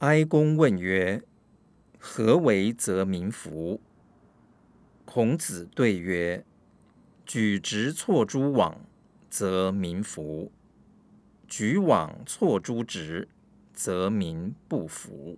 哀公问曰：“何为则民服？”孔子对曰：“举直错诸枉，则民服；举枉错诸直，则民不服。”